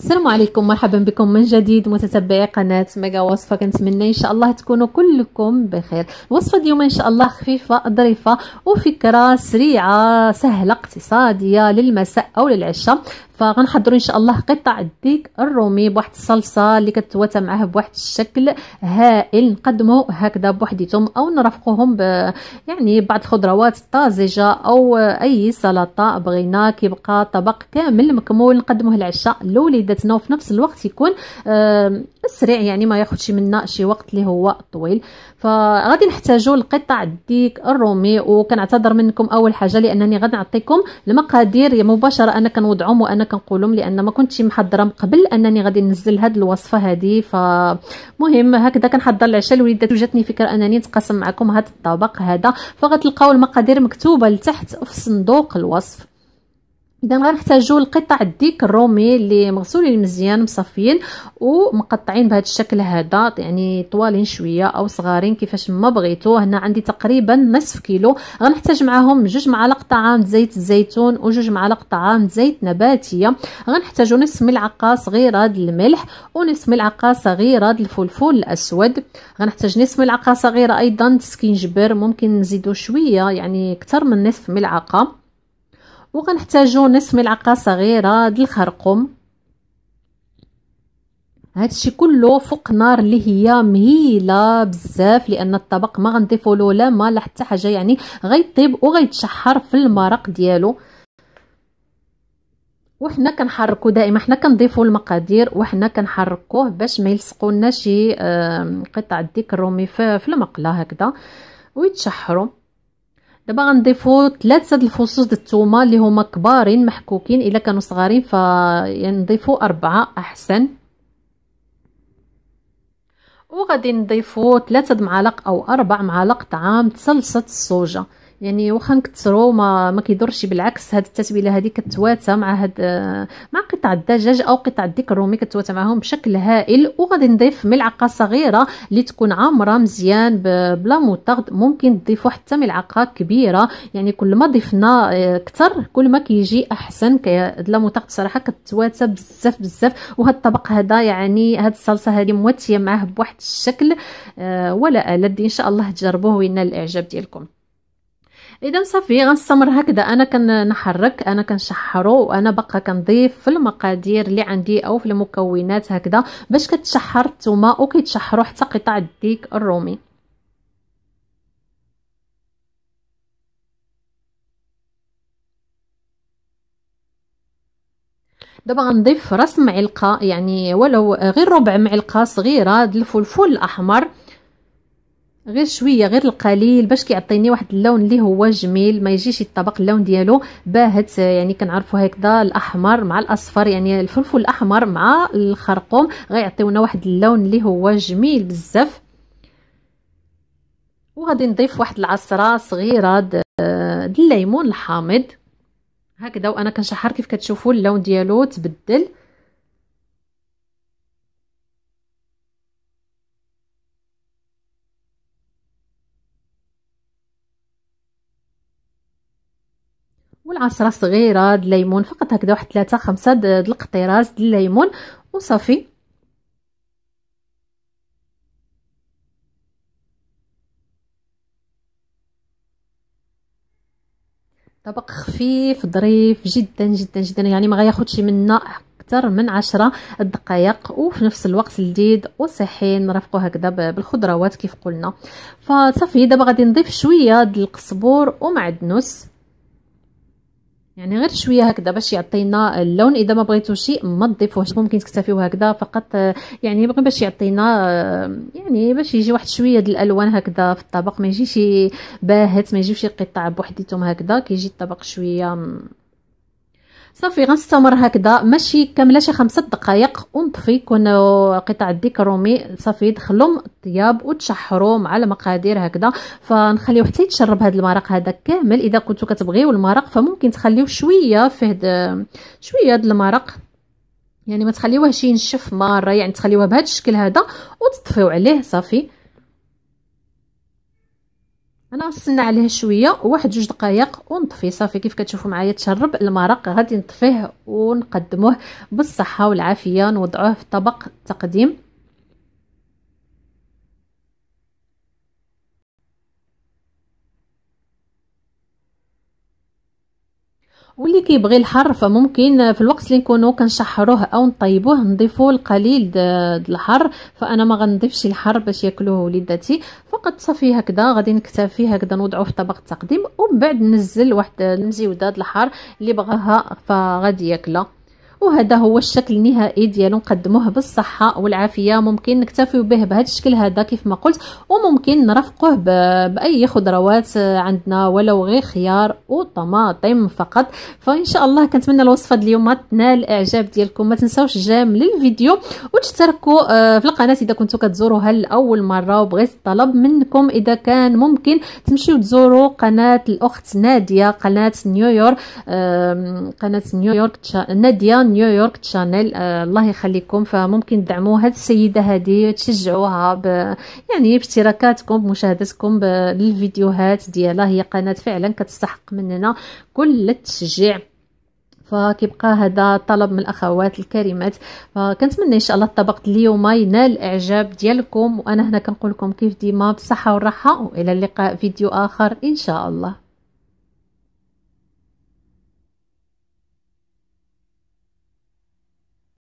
السلام عليكم مرحبا بكم من جديد متتبعي قناه ميغا وصفه كنتمنى ان شاء الله تكونوا كلكم بخير الوصفه اليوم ان شاء الله خفيفه ظريفه وفكره سريعه سهله اقتصاديه للمساء او للعشاء فغنحضروا ان شاء الله قطع الديك الرومي بواحد الصلصه اللي كتواتى معاه بواحد الشكل هائل نقدمه هكذا بوحديتهم او نرافقوهم ب يعني بعض الخضروات الطازجه او اي سلطه بغينا كيبقى طبق كامل مكمول نقدموه العشاء لوليداتنا وفي نفس الوقت يكون سريع يعني ما ياخذش منا شي وقت اللي هو طويل فغادي نحتاجوا لقطع الديك الرومي وكنعتذر منكم اول حاجه لانني غادي نعطيكم المقادير مباشره انا كنوضعهم وانا كنقولهم لان ما كنتش محضره من قبل انني غادي ننزل هاد الوصفه هذه فمهم هكذا كنحضر العشاء الوليدات جاتني فكره انني نتقاسم معكم هاد الطبق هذا فغتلقاو المقادير مكتوبه لتحت في صندوق الوصف اذا غنحتاجو لقطع الديك الرومي اللي مغسولين مزيان مصفيين ومقطعين بهذا الشكل هذا يعني طوالين شويه او صغارين كيفاش ما بغيتو هنا عندي تقريبا نصف كيلو غنحتاج معاهم جوج معالق طعام زيت الزيتون وجوج معالق طعام زيت نباتيه غنحتاجو نصف ملعقه صغيره د الملح ونصف ملعقه صغيره د الفلفل الاسود غنحتاج نصف ملعقه صغيره ايضا سكينجبر ممكن نزيدو شويه يعني اكثر من نصف ملعقه وغنحتاجو نصف ملعقه صغيره ديال الخرقوم هادشي كله فوق نار اللي هي مهيله بزاف لان الطبق ما غنضيفو له لا ما لا حتى حاجه يعني غيطيب وغيتشحر في المرق ديالو وحنا كنحركو دائما حنا كنضيفو المقادير وحنا كنحركوه باش ما يلصقوا لنا شي قطع ديك الرومي في المقله هكذا ويتشحروا دابا غنضيفو ثلاثه د الفصوص د الثومه اللي هما كبارين محكوكين الا كانوا صغارين فنضيفو اربعه احسن وغادي نضيفو ثلاثه معالق او اربع معالق طعام صلصه الصوجه يعني واخا نكثروا ما ما كيضرش بالعكس هاد التتبيله هذه كتواتى مع هاد آه، مع قطع الدجاج او قطع الديك الرومي كتواتى معاهم بشكل هائل وغادي نضيف ملعقه صغيره اللي تكون عامره مزيان بلا موطغد ممكن تضيفوا حتى ملعقه كبيره يعني كل ما ضفنا اكثر آه، كل ما كيجي احسن بلا موطغد صراحه كتواتى بزاف بزاف وهاد الطبق هذا يعني هاد الصلصه هذه موتيه معاه بواحد الشكل آه، ولا ألذ ان شاء الله تجربوه وينال الاعجاب ديالكم اذا صافي غنستمر هكذا انا كنحرك انا كنشحرو وانا باقا كنضيف في المقادير اللي عندي او في المكونات هكذا باش كتشحر الثومه وكيتشحروا حتى قطع الديك الرومي دابا غنضيف راس معلقه يعني ولو غير ربع معلقه صغيره د الفلفل الاحمر غير شويه غير القليل باش كيعطيني واحد اللون اللي هو جميل ما يجيش الطبق اللون ديالو باهت يعني كنعرفوا هكذا الاحمر مع الاصفر يعني الفلفل الاحمر مع الخرقوم غيعطيونا واحد اللون اللي هو جميل بزاف وغادي نضيف واحد العصره صغيره د الليمون الحامض هكذا وانا كنشحر كيف كتشوفوا اللون ديالو تبدل والعصره صغيره د الليمون فقط هكذا واحد ثلاثة خمسة د القطيراس د الليمون وصافي طبق خفيف ظريف جدا جدا جدا يعني ما غياخدش منا اكثر من عشرة دقائق وفي نفس الوقت لذيذ وصحي نرافقو هكذا بالخضروات كيف قلنا فصافي دابا غادي نضيف شويه د القزبور ومعدنوس يعني غير شويه هكذا باش يعطينا اللون اذا ما شيء ما تضيفوهش ممكن تكتفيو هكذا فقط آه، يعني بغي باش يعطينا آه، يعني باش يجي واحد شويه ديال الالوان هكذا في الطبق ما يجيش باهت ما يجيش قطع بوحديتهم هكذا كيجي الطبق شويه صافي غنستمر هكذا ماشي كامله شي خمسة دقائق ونطفي كون قطع الديك الرومي صافي دخلهم الطياب وتشحروا مع المقادير هكذا فنخليو حتى يتشرب هذا المرق هذا كامل اذا كنتو كتبغيو المرق فممكن تخليو شويه فيه شويه هذا المرق يعني ما تخليوهش ينشف مره يعني تخليوه بهذا الشكل هذا وتطفيو عليه صافي انا نستنى عليه شويه واحد جوج دقائق ونطفي صافي كيف كتشوفوا معايا تشرب المرق غادي نطفيه ونقدموه بالصحه والعافيه نوضعوه في طبق التقديم واللي كيبغي الحر فممكن في الوقت اللي نكونو كنشحروه او نطيبوه نضيفو القليل د الحر فانا ما غنضيفش الحر باش ياكلوه وليداتي فقط صافي هكذا غادي نكتفي هكذا نوضعوه في طبق التقديم ومن بعد ننزل واحد المزيوده د الحر اللي بغاها فغادي ياكلها وهذا هو الشكل النهائي ديالو نقدموه بالصحه والعافيه ممكن نكتفيو به بهذا الشكل هذا كيف ما قلت وممكن نرفقوه باي خضروات عندنا ولو غير خيار وطماطم فقط فان شاء الله كنتمنى الوصفه ديال اليوم تنال الاعجاب ديالكم ما تنساوش جيم للفيديو وتشتركوا آه، في القناه اذا كنتو كتزوروها لاول مره وبغيت طلب منكم اذا كان ممكن تمشيو تزوروا قناه الاخت ناديه قناه نيويورك قناه نيويورك ناديه نيويورك تشانيل آه الله يخليكم فممكن تدعموا هاد السيده هذه تشجعوها ب يعني باشتراكاتكم بمشاهدتكم للفيديوهات ديالها هي قناه فعلا كتستحق مننا كل التشجيع فكيبقى هذا طلب من الاخوات الكريمات فكنتمنى ان شاء الله الطبق اليوم ينال الاعجاب ديالكم وانا هنا كنقول لكم كيف ديما بالصحه والراحه والى اللقاء فيديو اخر ان شاء الله